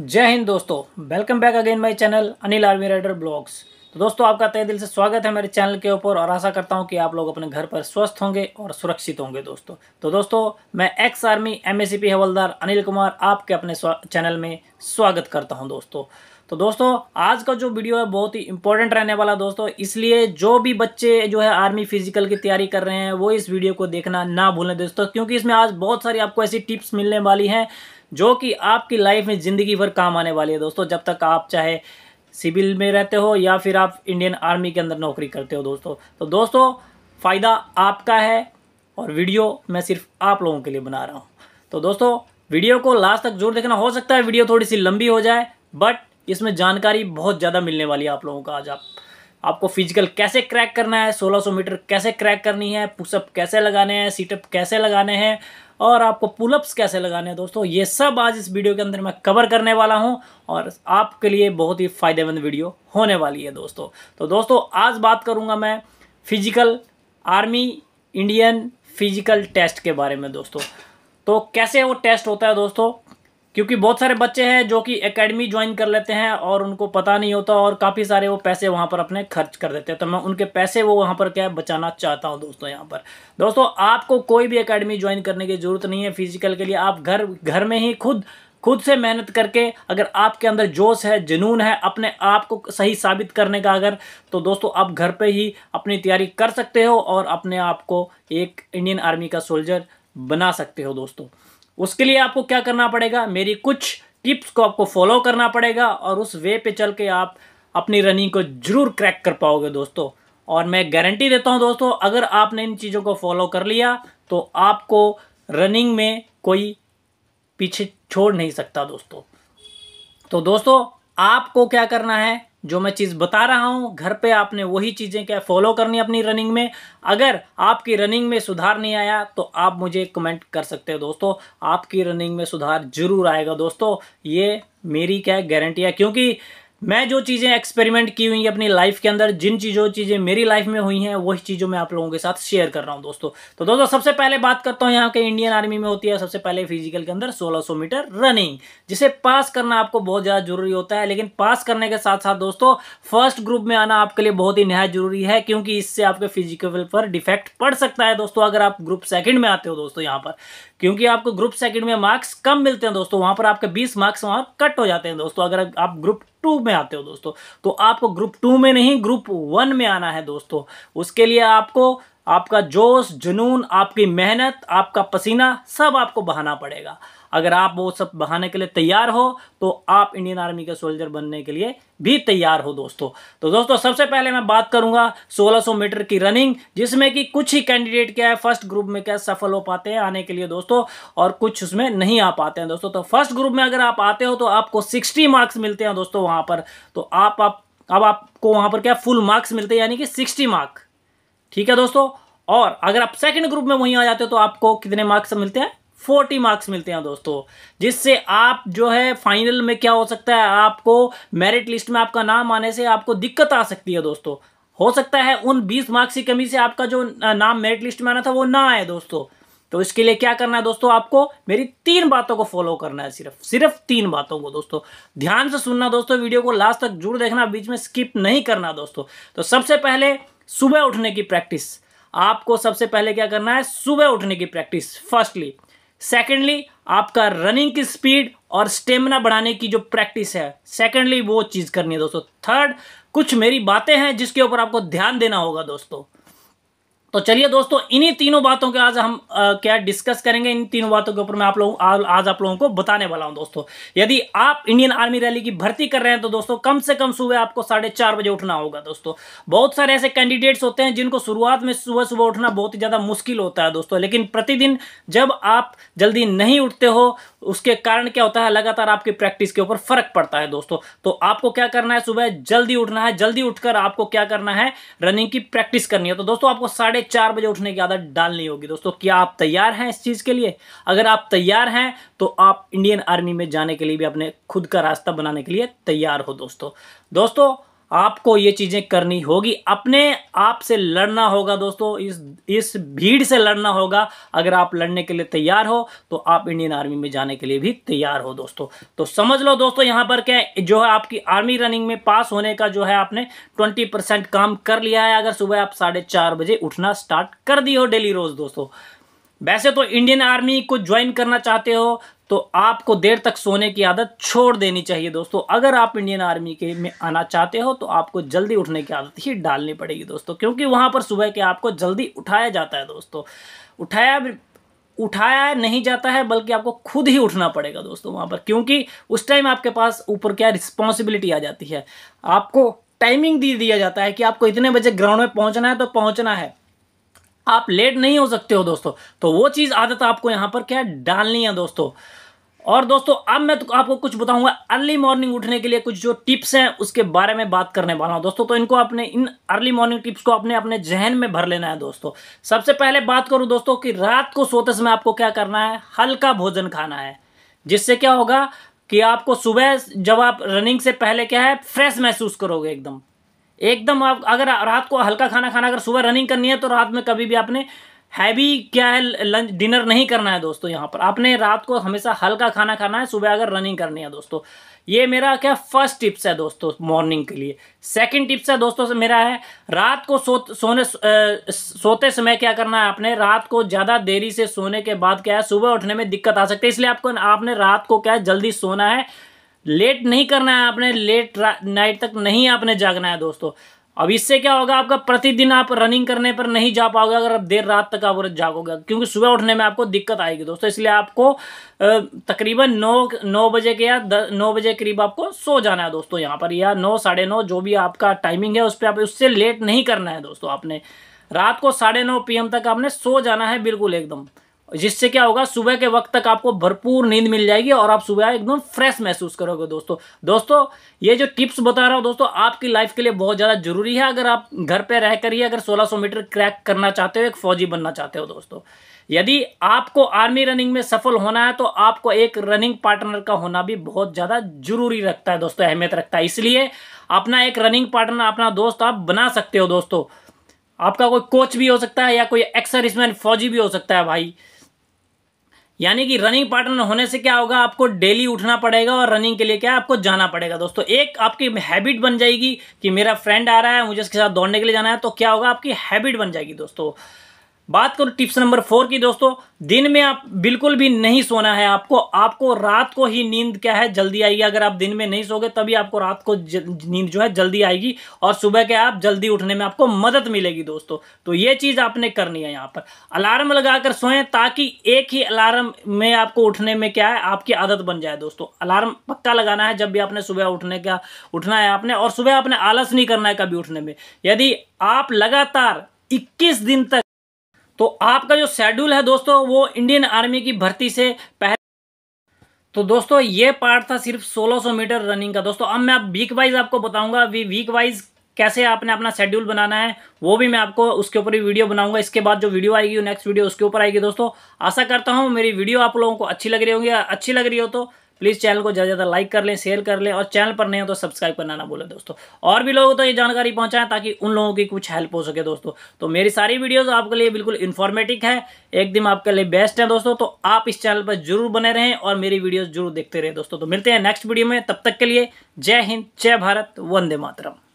जय हिंद दोस्तों welcome back again my channel Anil army rider blogs तो दोस्तों आपका तय दिल से स्वागत है मेरे चैनल के ऊपर और आशा करता हूं कि आप लोग अपने घर पर स्वस्थ होंगे और सुरक्षित होंगे दोस्तों तो दोस्तों मैं एक्स आर्मी एम हवलदार अनिल कुमार आपके अपने चैनल में स्वागत करता हूँ दोस्तों तो दोस्तों आज का जो वीडियो है बहुत ही इंपॉर्टेंट रहने वाला दोस्तों इसलिए जो भी बच्चे जो है आर्मी फिजिकल की तैयारी कर रहे हैं वो इस वीडियो को देखना ना भूलें दोस्तों क्योंकि इसमें आज बहुत सारी आपको ऐसी टिप्स मिलने वाली हैं जो कि आपकी लाइफ में ज़िंदगी भर काम आने वाली है दोस्तों जब तक आप चाहे सिविल में रहते हो या फिर आप इंडियन आर्मी के अंदर नौकरी करते हो दोस्तों तो दोस्तों फ़ायदा आपका है और वीडियो मैं सिर्फ आप लोगों के लिए बना रहा हूँ तो दोस्तों वीडियो को लास्ट तक जरूर देखना हो सकता है वीडियो थोड़ी सी लंबी हो जाए बट इसमें जानकारी बहुत ज़्यादा मिलने वाली है आप लोगों का आज आप आपको फिजिकल कैसे क्रैक करना है 1600 मीटर कैसे क्रैक करनी है पुशअप कैसे लगाने हैं सीटअप कैसे लगाने हैं और आपको पुलअप्स कैसे लगाने हैं दोस्तों ये सब आज इस वीडियो के अंदर मैं कवर करने वाला हूँ और आपके लिए बहुत ही फ़ायदेमंद वीडियो होने वाली है दोस्तों तो दोस्तों आज बात करूँगा मैं physical army Indian physical test के बारे में दोस्तों तो कैसे वो टेस्ट होता है दोस्तों क्योंकि बहुत सारे बच्चे हैं जो कि एकेडमी ज्वाइन कर लेते हैं और उनको पता नहीं होता और काफ़ी सारे वो पैसे वहाँ पर अपने खर्च कर देते हैं तो मैं उनके पैसे वो वहाँ पर क्या है बचाना चाहता हूँ दोस्तों यहाँ पर दोस्तों आपको कोई भी एकेडमी ज्वाइन करने की ज़रूरत नहीं है फिजिकल के लिए आप घर घर में ही खुद खुद से मेहनत करके अगर आपके अंदर जोश है जुनून है अपने आप को सही साबित करने का अगर तो दोस्तों आप घर पर ही अपनी तैयारी कर सकते हो और अपने आप को एक इंडियन आर्मी का सोल्जर बना सकते हो दोस्तों उसके लिए आपको क्या करना पड़ेगा मेरी कुछ टिप्स को आपको फॉलो करना पड़ेगा और उस वे पे चल के आप अपनी रनिंग को जरूर क्रैक कर पाओगे दोस्तों और मैं गारंटी देता हूं दोस्तों अगर आपने इन चीज़ों को फॉलो कर लिया तो आपको रनिंग में कोई पीछे छोड़ नहीं सकता दोस्तों तो दोस्तों आपको क्या करना है जो मैं चीज़ बता रहा हूँ घर पे आपने वही चीज़ें क्या फॉलो करनी अपनी रनिंग में अगर आपकी रनिंग में सुधार नहीं आया तो आप मुझे कमेंट कर सकते हो दोस्तों आपकी रनिंग में सुधार जरूर आएगा दोस्तों ये मेरी क्या गारंटी है क्योंकि मैं जो चीज़ें एक्सपेरिमेंट की हुई हैं अपनी लाइफ के अंदर जिन चीज़ों चीज़ें मेरी लाइफ में हुई हैं वही चीज़ों मैं आप लोगों के साथ शेयर कर रहा हूं दोस्तों तो दोस्तों सबसे पहले बात करता हूं यहाँ के इंडियन आर्मी में होती है सबसे पहले फिजिकल के अंदर 1600 मीटर रनिंग जिसे पास करना आपको बहुत ज़्यादा जरूरी होता है लेकिन पास करने के साथ साथ दोस्तों फर्स्ट ग्रुप में आना आपके लिए बहुत ही नहाय जरूरी है क्योंकि इससे आपके फिजिकल पर डिफेक्ट पड़ सकता है दोस्तों अगर आप ग्रुप सेकेंड में आते हो दोस्तों यहाँ पर क्योंकि आपको ग्रुप सेकेंड में मार्क्स कम मिलते हैं दोस्तों वहाँ पर आपके बीस मार्क्स वहाँ कट हो जाते हैं दोस्तों अगर आप ग्रुप टू में आते हो दोस्तों तो आपको ग्रुप टू में नहीं ग्रुप वन में आना है दोस्तों उसके लिए आपको आपका जोश जुनून आपकी मेहनत आपका पसीना सब आपको बहाना पड़ेगा अगर आप वो सब बहाने के लिए तैयार हो तो आप इंडियन आर्मी के सोल्जर बनने के लिए भी तैयार हो दोस्तों तो दोस्तों सबसे पहले मैं बात करूंगा 1600 मीटर की रनिंग जिसमें कि कुछ ही कैंडिडेट क्या है फर्स्ट ग्रुप में क्या सफल हो पाते हैं आने के लिए दोस्तों और कुछ उसमें नहीं आ पाते हैं दोस्तों तो फर्स्ट ग्रुप में अगर आप आते हो तो आपको सिक्सटी मार्क्स मिलते हैं दोस्तों वहां पर तो आप, अब आपको वहां पर क्या फुल मार्क्स मिलते हैं यानी कि सिक्सटी मार्क्स ठीक है दोस्तों और अगर आप सेकंड ग्रुप में वहीं आ जाते हो तो आपको कितने मार्क्स मिलते हैं फोर्टी मार्क्स मिलते हैं दोस्तों जिससे आप जो है फाइनल में क्या हो सकता है आपको मेरिट लिस्ट में आपका नाम आने से आपको दिक्कत आ सकती है दोस्तों हो सकता है उन बीस मार्क्स की कमी से आपका जो नाम मेरिट लिस्ट में आना था वो ना आए दोस्तों तो इसके लिए क्या करना है दोस्तों आपको मेरी तीन बातों को फॉलो करना है सिर्फ सिर्फ तीन बातों को दोस्तों ध्यान से सुनना दोस्तों वीडियो को लास्ट तक जरूर देखना बीच में स्किप नहीं करना दोस्तों तो सबसे पहले सुबह उठने की प्रैक्टिस आपको सबसे पहले क्या करना है सुबह उठने की प्रैक्टिस फर्स्टली सेकेंडली आपका रनिंग की स्पीड और स्टेमिना बढ़ाने की जो प्रैक्टिस है सेकेंडली वो चीज़ करनी है दोस्तों थर्ड कुछ मेरी बातें हैं जिसके ऊपर आपको ध्यान देना होगा दोस्तों तो चलिए दोस्तों इन्हीं तीनों बातों के आज हम आ, क्या डिस्कस करेंगे इन तीनों बातों के ऊपर मैं आप लोगों आज, आप लोगों को बताने वाला हूं दोस्तों यदि आप इंडियन आर्मी रैली की भर्ती कर रहे हैं तो दोस्तों कम से कम सुबह आपको साढ़े चार बजे उठना होगा दोस्तों बहुत सारे ऐसे कैंडिडेट्स होते हैं जिनको शुरुआत में सुबह सुबह उठना बहुत ही ज़्यादा मुश्किल होता है दोस्तों लेकिन प्रतिदिन जब आप जल्दी नहीं उठते हो उसके कारण क्या होता है लगातार आपकी प्रैक्टिस के ऊपर फर्क पड़ता है दोस्तों तो आपको क्या करना है सुबह जल्दी उठना है जल्दी उठकर आपको क्या करना है रनिंग की प्रैक्टिस करनी है तो दोस्तों आपको साढ़े साढ़े चार बजे उठने की आदत डालनी होगी दोस्तों क्या आप तैयार हैं इस चीज़ के लिए अगर आप तैयार हैं तो आप इंडियन आर्मी में जाने के लिए भी अपने खुद का रास्ता बनाने के लिए तैयार हो दोस्तों दोस्तों आपको ये चीज़ें करनी होगी अपने आप से लड़ना होगा दोस्तों इस इस भीड़ से लड़ना होगा अगर आप लड़ने के लिए तैयार हो तो आप इंडियन आर्मी में जाने के लिए भी तैयार हो दोस्तों तो समझ लो दोस्तों यहाँ पर क्या जो है आपकी आर्मी रनिंग में पास होने का जो है आपने ट्वेंटी परसेंट काम कर लिया है अगर सुबह आप साढ़े चार बजे उठना स्टार्ट कर दी हो डेली रोज दोस्तों वैसे तो इंडियन आर्मी को ज्वाइन करना चाहते हो तो आपको देर तक सोने की आदत छोड़ देनी चाहिए दोस्तों अगर आप इंडियन आर्मी के में आना चाहते हो तो आपको जल्दी उठने की आदत ही डालनी पड़ेगी दोस्तों क्योंकि वहाँ पर सुबह के आपको जल्दी उठाया जाता है दोस्तों उठाया उठाया नहीं जाता है बल्कि आपको खुद ही उठना पड़ेगा दोस्तों वहाँ पर क्योंकि उस टाइम आपके पास ऊपर क्या रिस्पॉन्सिबिलिटी आ जाती है आपको टाइमिंग दे दिया जाता है कि आपको इतने बजे ग्राउंड में पहुँचना है तो पहुँचना है आप लेट नहीं हो सकते हो दोस्तों तो वो चीज़ आदत आपको यहाँ पर क्या डालनी है दोस्तों और दोस्तों अब मैं तो आपको कुछ बताऊंगा अर्ली मॉर्निंग उठने के लिए कुछ जो टिप्स हैं उसके बारे में बात करने वाला हूं दोस्तों तो इनको आपने इन अर्ली मॉर्निंग टिप्स को अपने अपने जहन में भर लेना है दोस्तों सबसे पहले बात करूं दोस्तों कि रात को सोते समय आपको क्या करना है हल्का भोजन खाना है जिससे क्या होगा कि आपको सुबह जब आप रनिंग से पहले क्या है फ्रेश महसूस करोगे एकदम एकदम आप अगर रात को हल्का खाना खाना अगर सुबह रनिंग करनी है तो रात में कभी भी आपने हैवी क्या है लंच डिनर नहीं करना है दोस्तों यहाँ पर आपने रात को हमेशा हल्का खाना खाना है सुबह अगर रनिंग करनी है दोस्तों ये मेरा क्या फर्स्ट टिप्स है दोस्तों मॉर्निंग के लिए सेकंड टिप्स है दोस्तों से मेरा है रात को सो सोने सोते समय क्या करना है आपने रात को ज़्यादा देरी से सोने के बाद क्या है सुबह उठने में दिक्कत आ सकती है इसलिए आपको आपने रात को क्या है जल्दी सोना है लेट नहीं करना है आपने लेट नाइट तक नहीं आपने जागना है दोस्तों अब इससे क्या होगा आपका प्रतिदिन आप रनिंग करने पर नहीं जा पाओगे अगर आप देर रात तक आप जागोगे क्योंकि सुबह उठने में आपको दिक्कत आएगी दोस्तों इसलिए आपको तकरीबन नौ नौ बजे के या नौ बजे करीब आपको सो जाना है दोस्तों यहाँ पर या नौ साढ़े नौ जो भी आपका टाइमिंग है उस पर आप उससे लेट नहीं करना है दोस्तों आपने रात को साढ़े नौ पी तक आपने सो जाना है बिल्कुल एकदम जिससे क्या होगा सुबह के वक्त तक आपको भरपूर नींद मिल जाएगी और आप सुबह एकदम फ्रेश महसूस करोगे दोस्तों दोस्तों ये जो टिप्स बता रहा हूँ दोस्तों आपकी लाइफ के लिए बहुत ज़्यादा जरूरी है अगर आप घर पर रह कर ही अगर 1600 मीटर क्रैक करना चाहते हो एक फौजी बनना चाहते हो दोस्तों यदि आपको आर्मी रनिंग में सफल होना है तो आपको एक रनिंग पार्टनर का होना भी बहुत ज़्यादा जरूरी रखता है दोस्तों अहमियत रखता है इसलिए अपना एक रनिंग पार्टनर अपना दोस्त आप बना सकते हो दोस्तों आपका कोई कोच भी हो सकता है या कोई एक्सरिसमैन फौजी भी हो सकता है भाई यानी कि रनिंग पार्टनर होने से क्या होगा आपको डेली उठना पड़ेगा और रनिंग के लिए क्या आपको जाना पड़ेगा दोस्तों एक आपकी हैबिट बन जाएगी कि मेरा फ्रेंड आ रहा है मुझे उसके साथ दौड़ने के लिए जाना है तो क्या होगा आपकी हैबिट बन जाएगी दोस्तों बात करूँ टिप्स नंबर फोर की दोस्तों दिन में आप बिल्कुल भी नहीं सोना है आपको आपको रात को ही नींद क्या है जल्दी आएगी अगर आप दिन में नहीं सोगे तभी आपको रात को नींद जो है जल्दी आएगी और सुबह के आप जल्दी उठने में आपको मदद मिलेगी दोस्तों तो ये चीज़ आपने करनी है यहाँ पर अलार्म लगाकर सोए ताकि एक ही अलार्म में आपको उठने में क्या है आपकी आदत बन जाए दोस्तों अलार्म पक्का लगाना है जब भी आपने सुबह उठने का उठना है आपने और सुबह आपने आलस नहीं करना है कभी उठने में यदि आप लगातार 21 दिन तक तो आपका जो शेड्यूल है दोस्तों वो इंडियन आर्मी की भर्ती से पहले तो दोस्तों ये पार्ट था सिर्फ 1600 मीटर रनिंग का दोस्तों अब मैं आप वीक वाइज आपको बताऊंगा वी वीक वाइज कैसे आपने अपना शेड्यूल बनाना है वो भी मैं आपको उसके ऊपर ही वीडियो बनाऊंगा इसके बाद जो वीडियो आएगी नेक्स्ट वीडियो उसके ऊपर आएगी दोस्तों आशा करता हूँ मेरी वीडियो आप लोगों को अच्छी लग रही होगी अच्छी लग रही हो तो प्लीज़ चैनल को ज़्यादा ज़्यादा लाइक कर लें शेयर कर लें और चैनल पर नहीं हो तो सब्सक्राइब करना ना बोले दोस्तों और भी लोगों को तो ये जानकारी पहुँचाएं ताकि उन लोगों की कुछ हेल्प हो सके दोस्तों तो मेरी सारी वीडियोज़ आपके लिए बिल्कुल इन्फॉर्मेटिव है एकदम आपके लिए बेस्ट है दोस्तों तो आप इस चैनल पर जरूर बने रहें और मेरी वीडियोज़ जरूर देखते रहें दोस्तों तो मिलते हैं नेक्स्ट वीडियो में तब तक के लिए जय हिंद जय भारत वंदे मातरम